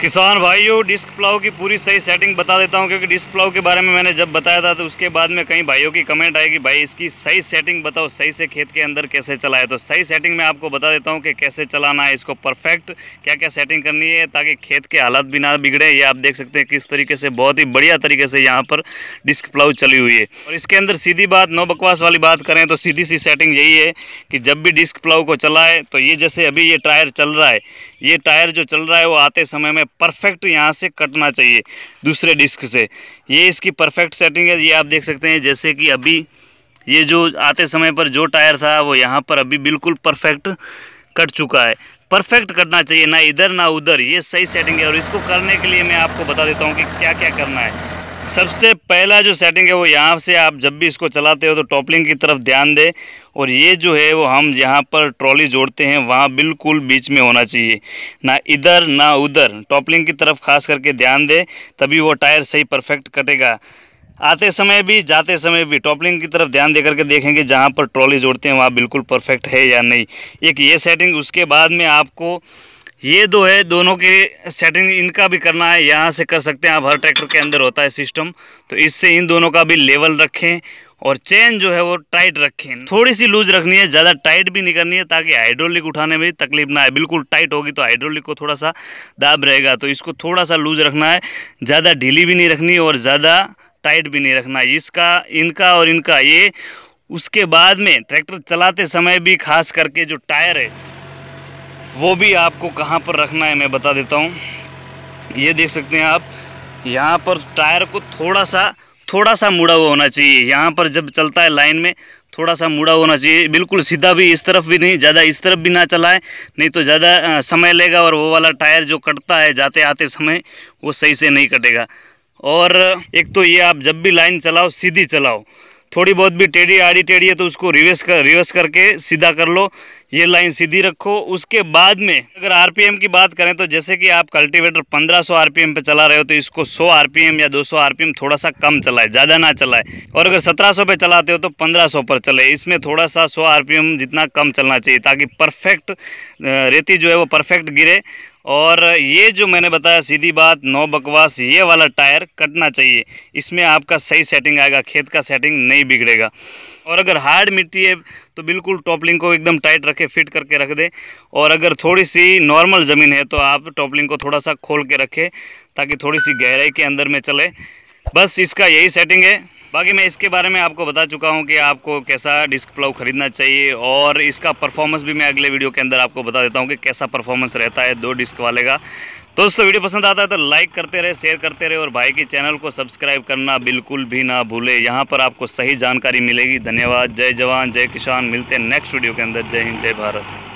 किसान भाइयों disc plough की पूरी सही सेटिंग बता देता हूँ क्योंकि डिस्क प्लाव के बारे में मैंने जब बताया था तो उसके बाद में कई भाइयों की कमेंट आएगी भाई इसकी सही सेटिंग बताओ सही से खेत के अंदर कैसे चलाए तो सही सेटिंग मैं आपको बता देता हूँ कि कैसे चलाना है इसको परफेक्ट क्या क्या सेटिंग करनी है ताकि खेत के हालात भी ना बिगड़े ये आप देख सकते हैं किस तरीके से बहुत ही बढ़िया तरीके से यहाँ पर डिस्क प्लाव चली हुई है और इसके अंदर सीधी बात नो बकवास वाली बात करें तो सीधी सी सेटिंग यही है कि जब भी डिस्क प्लाव को चलाए तो ये जैसे अभी ये टायर चल रहा है ये टायर जो चल रहा है वो आते समय में परफेक्ट यहाँ से कटना चाहिए दूसरे डिस्क से ये इसकी परफेक्ट सेटिंग है ये आप देख सकते हैं जैसे कि अभी ये जो आते समय पर जो टायर था वो यहाँ पर अभी बिल्कुल परफेक्ट कट चुका है परफेक्ट करना चाहिए ना इधर ना उधर ये सही सेटिंग है और इसको करने के लिए मैं आपको बता देता हूँ कि क्या क्या करना है सबसे पहला जो सेटिंग है वो यहाँ से आप जब भी इसको चलाते हो तो टॉपलिंग की तरफ ध्यान दें और ये जो है वो हम जहाँ पर ट्रॉली जोड़ते हैं वहाँ बिल्कुल बीच में होना चाहिए ना इधर ना उधर टॉपलिंग की तरफ खास करके ध्यान दें तभी वो टायर सही परफेक्ट कटेगा आते समय भी जाते समय भी टॉपलिंग की तरफ ध्यान देकर के देखेंगे जहाँ पर ट्रॉली जोड़ते हैं वहाँ बिल्कुल परफेक्ट है या नहीं एक ये सेटिंग उसके बाद में आपको ये दो है दोनों के सेटिंग इनका भी करना है यहाँ से कर सकते हैं आप हर ट्रैक्टर के अंदर होता है सिस्टम तो इससे इन दोनों का भी लेवल रखें और चेन जो है वो टाइट रखे थोड़ी सी लूज रखनी है ज़्यादा टाइट भी नहीं करनी है ताकि हाइड्रोलिक उठाने में तकलीफ ना आए बिल्कुल टाइट होगी तो हाइड्रोलिक को थोड़ा सा दाब रहेगा तो इसको थोड़ा सा लूज रखना है ज़्यादा ढीली भी नहीं रखनी और ज़्यादा टाइट भी नहीं रखना इसका इनका और इनका ये उसके बाद में ट्रैक्टर चलाते समय भी खास करके जो टायर है वो भी आपको कहाँ पर रखना है मैं बता देता हूँ ये देख सकते हैं आप यहाँ पर टायर को थोड़ा सा थोड़ा सा मुड़ा हुआ होना चाहिए यहाँ पर जब चलता है लाइन में थोड़ा सा मुड़ा होना चाहिए बिल्कुल सीधा भी इस तरफ भी नहीं ज़्यादा इस तरफ भी ना चलाए नहीं तो ज़्यादा समय लेगा और वो वाला टायर जो कटता है जाते आते समय वो सही से नहीं कटेगा और एक तो ये आप जब भी लाइन चलाओ सीधी चलाओ थोड़ी बहुत भी टेढ़ी आड़ी टेढ़ी है तो उसको रिवर्स कर रिवर्स करके सीधा कर लो ये लाइन सीधी रखो उसके बाद में अगर आरपीएम की बात करें तो जैसे कि आप कल्टीवेटर 1500 आरपीएम पे चला रहे हो तो इसको 100 आरपीएम या 200 आरपीएम थोड़ा सा कम चलाए ज़्यादा ना चलाए और अगर 1700 पे चलाते हो तो 1500 पर चले इसमें थोड़ा सा 100 आरपीएम जितना कम चलना चाहिए ताकि परफेक्ट रेती जो है वो परफेक्ट गिरे और ये जो मैंने बताया सीधी बात नौ बकवास ये वाला टायर कटना चाहिए इसमें आपका सही सेटिंग आएगा खेत का सेटिंग नहीं बिगड़ेगा और अगर हार्ड मिट्टी है तो बिल्कुल टॉपलिंग को एकदम टाइट रखे फिट करके रख दें और अगर थोड़ी सी नॉर्मल ज़मीन है तो आप टॉपलिंग को थोड़ा सा खोल के रखें ताकि थोड़ी सी गहराई के अंदर में चले बस इसका यही सेटिंग है बाकी मैं इसके बारे में आपको बता चुका हूँ कि आपको कैसा डिस्क प्लाउ ख़रीदना चाहिए और इसका परफॉर्मेंस भी मैं अगले वीडियो के अंदर आपको बता देता हूँ कि कैसा परफॉर्मेंस रहता है दो डिस्क वाले का दोस्तों वीडियो पसंद आता है तो लाइक करते रहे शेयर करते रहे और भाई के चैनल को सब्सक्राइब करना बिल्कुल भी ना भूले यहाँ पर आपको सही जानकारी मिलेगी धन्यवाद जय जवान जय किसान मिलते हैं नेक्स्ट वीडियो के अंदर जय हिंद जय भारत